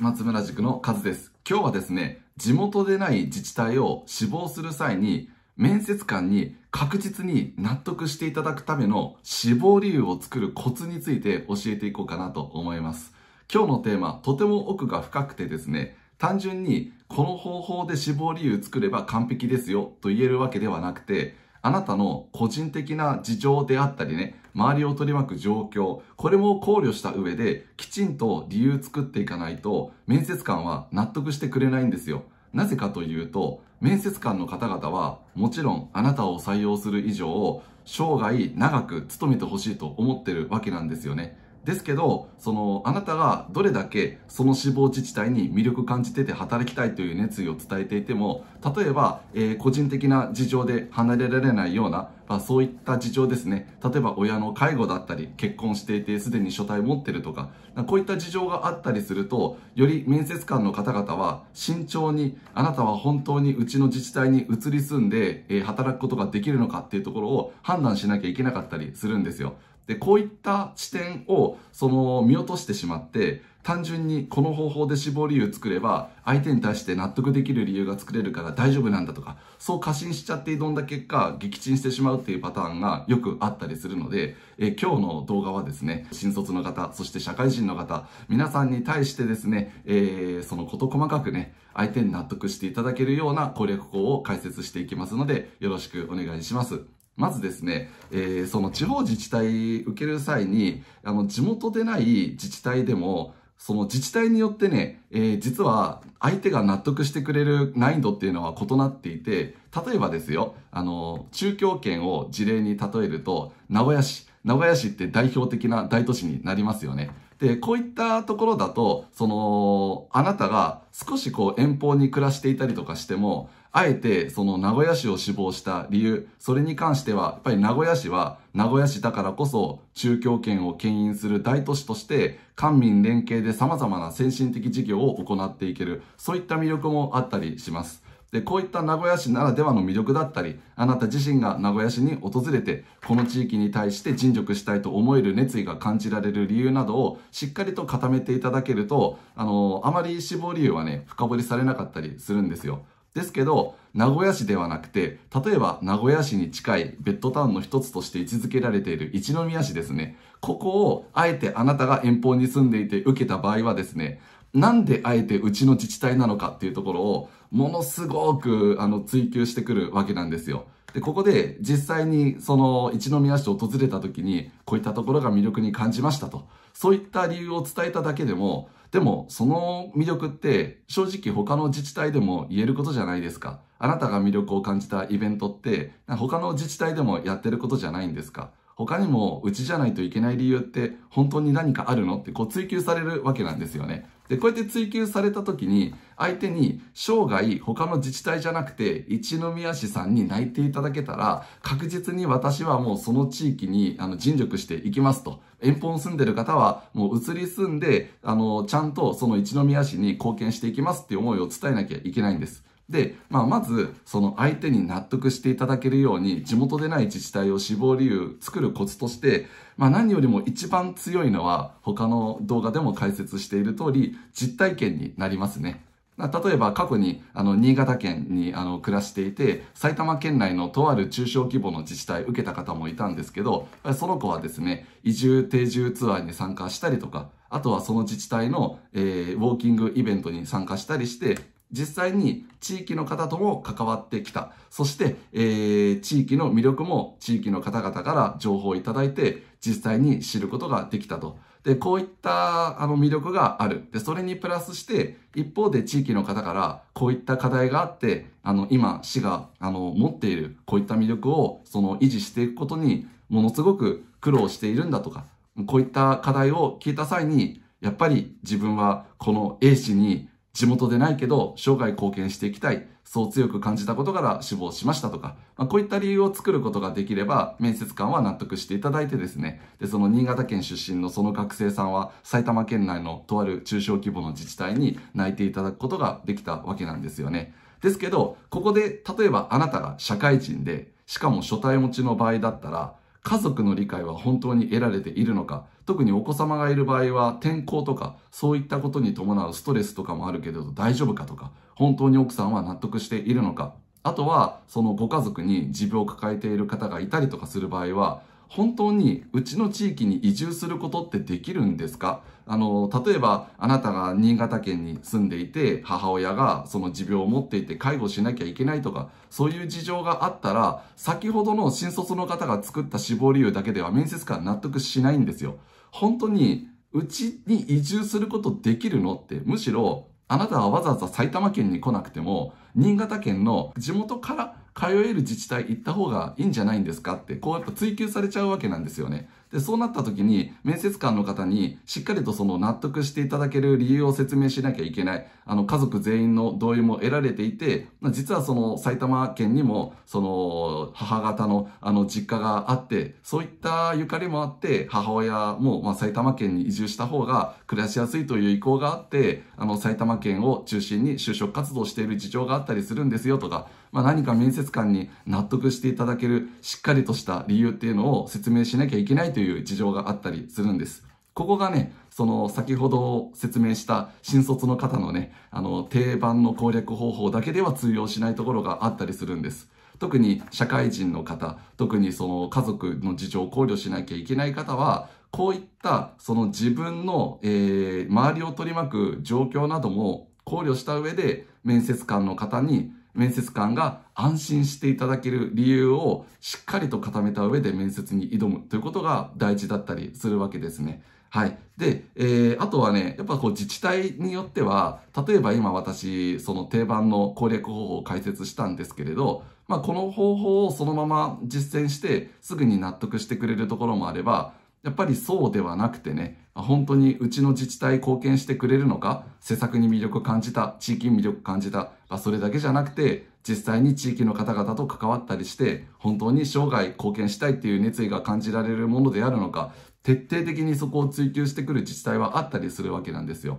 松村塾のカズです。今日はですね、地元でない自治体を志望する際に、面接官に確実に納得していただくための志望理由を作るコツについて教えていこうかなと思います。今日のテーマ、とても奥が深くてですね、単純にこの方法で志望理由作れば完璧ですよと言えるわけではなくて、あなたの個人的な事情であったりね、周りを取り巻く状況、これも考慮した上で、きちんと理由作っていかないと、面接官は納得してくれないんですよ。なぜかというと、面接官の方々は、もちろんあなたを採用する以上、生涯長く勤めてほしいと思ってるわけなんですよね。ですけど、その、あなたがどれだけその死亡自治体に魅力感じてて働きたいという熱意を伝えていても、例えば、えー、個人的な事情で離れられないような、まあ、そういった事情ですね。例えば親の介護だったり、結婚していてすでに所帯持ってるとか、こういった事情があったりすると、より面接官の方々は慎重に、あなたは本当にうちの自治体に移り住んで、えー、働くことができるのかっていうところを判断しなきゃいけなかったりするんですよ。で、こういった視点を、その、見落としてしまって、単純にこの方法で死亡理由作れば、相手に対して納得できる理由が作れるから大丈夫なんだとか、そう過信しちゃって挑んだ結果、撃沈してしまうっていうパターンがよくあったりするので、え今日の動画はですね、新卒の方、そして社会人の方、皆さんに対してですね、えー、そのこと細かくね、相手に納得していただけるような攻略法を解説していきますので、よろしくお願いします。まずですね、えー、その地方自治体受ける際に、あの、地元でない自治体でも、その自治体によってね、えー、実は相手が納得してくれる難易度っていうのは異なっていて、例えばですよ、あの、中京圏を事例に例えると、名古屋市、名古屋市って代表的な大都市になりますよね。で、こういったところだと、その、あなたが少しこう遠方に暮らしていたりとかしても、あえてその名古屋市を志望した理由、それに関しては、やっぱり名古屋市は名古屋市だからこそ中京圏を牽引する大都市として、官民連携で様々な先進的事業を行っていける、そういった魅力もあったりします。で、こういった名古屋市ならではの魅力だったり、あなた自身が名古屋市に訪れて、この地域に対して尽力したいと思える熱意が感じられる理由などをしっかりと固めていただけると、あのあまり死亡理由はね、深掘りされなかったりするんですよ。ですけど、名古屋市ではなくて、例えば名古屋市に近いベッドタウンの一つとして位置づけられている一宮市ですね。ここをあえてあなたが遠方に住んでいて受けた場合はですね、なんであえてうちの自治体なのかっていうところを、ものすごく、あの、追求してくるわけなんですよ。で、ここで実際にその一宮市を訪れた時に、こういったところが魅力に感じましたと。そういった理由を伝えただけでも、でもその魅力って正直他の自治体でも言えることじゃないですか。あなたが魅力を感じたイベントって他の自治体でもやってることじゃないんですか。他にもうちじゃないといけない理由って本当に何かあるのってこう追求されるわけなんですよね。で、こうやって追求された時に、相手に生涯他の自治体じゃなくて、一宮市さんに内定いただけたら、確実に私はもうその地域にあの尽力していきますと。遠方に住んでる方は、もう移り住んで、あの、ちゃんとその一宮市に貢献していきますっていう思いを伝えなきゃいけないんです。で、まあ、まず、その相手に納得していただけるように、地元でない自治体を志望理由、作るコツとして、まあ、何よりも一番強いのは、他の動画でも解説している通り、実体験になりますね。例えば過去にあの新潟県にあの暮らしていて埼玉県内のとある中小規模の自治体受けた方もいたんですけどその子はですね移住定住ツアーに参加したりとかあとはその自治体の、えー、ウォーキングイベントに参加したりして実際に地域の方とも関わってきた。そして、えー、地域の魅力も地域の方々から情報をいただいて、実際に知ることができたと。で、こういったあの魅力がある。で、それにプラスして、一方で地域の方からこういった課題があって、あの、今、市が、あの、持っているこういった魅力を、その、維持していくことに、ものすごく苦労しているんだとか、こういった課題を聞いた際に、やっぱり自分はこの A 氏に地元でないけど、生涯貢献していきたい。そう強く感じたことから死亡しましたとか、まあ、こういった理由を作ることができれば、面接官は納得していただいてですね、で、その新潟県出身のその学生さんは、埼玉県内のとある中小規模の自治体に内定いただくことができたわけなんですよね。ですけど、ここで、例えばあなたが社会人で、しかも初対持ちの場合だったら、家族の理解は本当に得られているのか特にお子様がいる場合は転校とかそういったことに伴うストレスとかもあるけれど大丈夫かとか本当に奥さんは納得しているのかあとはそのご家族に持病を抱えている方がいたりとかする場合は本当にうちの地域に移住することってできるんですかあの、例えば、あなたが新潟県に住んでいて、母親がその持病を持っていて介護しなきゃいけないとか、そういう事情があったら、先ほどの新卒の方が作った死亡理由だけでは面接官納得しないんですよ。本当に、うちに移住することできるのって、むしろ、あなたはわざわざ埼玉県に来なくても、新潟県の地元から通える自治体行った方がいいんじゃないんですかって、こうやっぱ追求されちゃうわけなんですよね。で、そうなった時に、面接官の方に、しっかりとその納得していただける理由を説明しなきゃいけない。あの、家族全員の同意も得られていて、実はその埼玉県にも、その、母方の、あの、実家があって、そういったゆかりもあって、母親も、まあ、埼玉県に移住した方が暮らしやすいという意向があって、あの、埼玉県を中心に就職活動している事情があったりするんですよとか、まあ、何か面接官に納得していただける、しっかりとした理由っていうのを説明しなきゃいけないというという事情があったりするんです。ここがね、その先ほど説明した新卒の方のね、あの定番の攻略方法だけでは通用しないところがあったりするんです。特に社会人の方、特にその家族の事情を考慮しなきゃいけない方は、こういったその自分の、えー、周りを取り巻く状況なども考慮した上で面接官の方に面接官が安心していただける理由をしっかりと固めた上で面接に挑むということが大事だったりするわけですね。はい。で、えー、あとはね、やっぱこう自治体によっては、例えば今私、その定番の攻略方法を解説したんですけれど、まあこの方法をそのまま実践してすぐに納得してくれるところもあれば、やっぱりそうではなくてね、本当にうちの自治体貢献してくれるのか、施策に魅力を感じた、地域に魅力を感じた、まあ、それだけじゃなくて、実際に地域の方々と関わったりして、本当に生涯貢献したいっていう熱意が感じられるものであるのか、徹底的にそこを追求してくる自治体はあったりするわけなんですよ。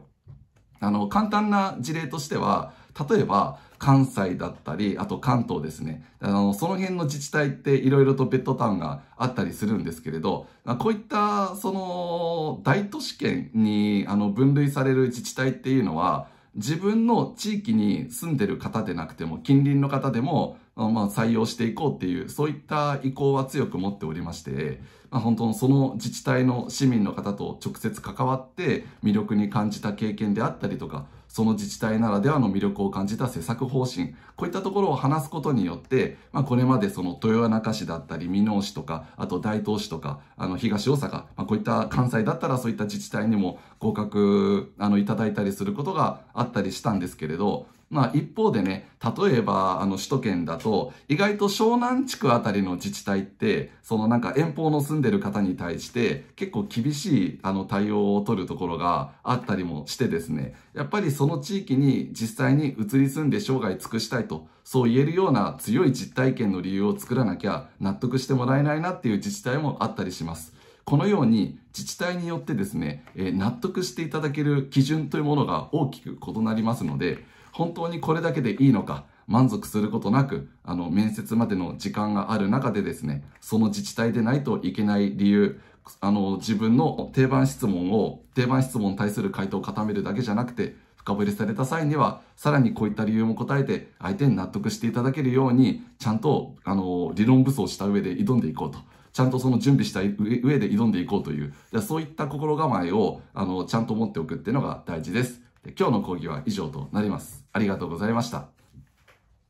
あの、簡単な事例としては、例えば、関西だったり、あと関東ですね。あの、その辺の自治体っていろいろとベッドタウンがあったりするんですけれど、こういった、その、大都市圏に、あの、分類される自治体っていうのは、自分の地域に住んでる方でなくても、近隣の方でも、まあ、採用していこうっていう、そういった意向は強く持っておりまして、まあ、本当その自治体の市民の方と直接関わって魅力に感じた経験であったりとか、その自治体ならではの魅力を感じた施策方針、こういったところを話すことによって、まあ、これまでその豊中市だったり、箕面市とか、あと大東市とか、あの、東大阪、まあ、こういった関西だったらそういった自治体にも合格、あの、いただいたりすることがあったりしたんですけれど、まあ一方でね、例えばあの首都圏だと、意外と湘南地区あたりの自治体って、そのなんか遠方の住んでる方に対して、結構厳しいあの対応を取るところがあったりもしてですね、やっぱりその地域に実際に移り住んで生涯尽くしたいと、そう言えるような強い実体験の理由を作らなきゃ納得してもらえないなっていう自治体もあったりします。このように自治体によってですね、え納得していただける基準というものが大きく異なりますので、本当にこれだけでいいのか、満足することなく、あの、面接までの時間がある中でですね、その自治体でないといけない理由、あの、自分の定番質問を、定番質問に対する回答を固めるだけじゃなくて、深掘りされた際には、さらにこういった理由も答えて、相手に納得していただけるように、ちゃんと、あの、理論武装した上で挑んでいこうと。ちゃんとその準備した上で挑んでいこうという、そういった心構えを、あの、ちゃんと持っておくっていうのが大事です。今日の講義は以上となります。ありがとうございました。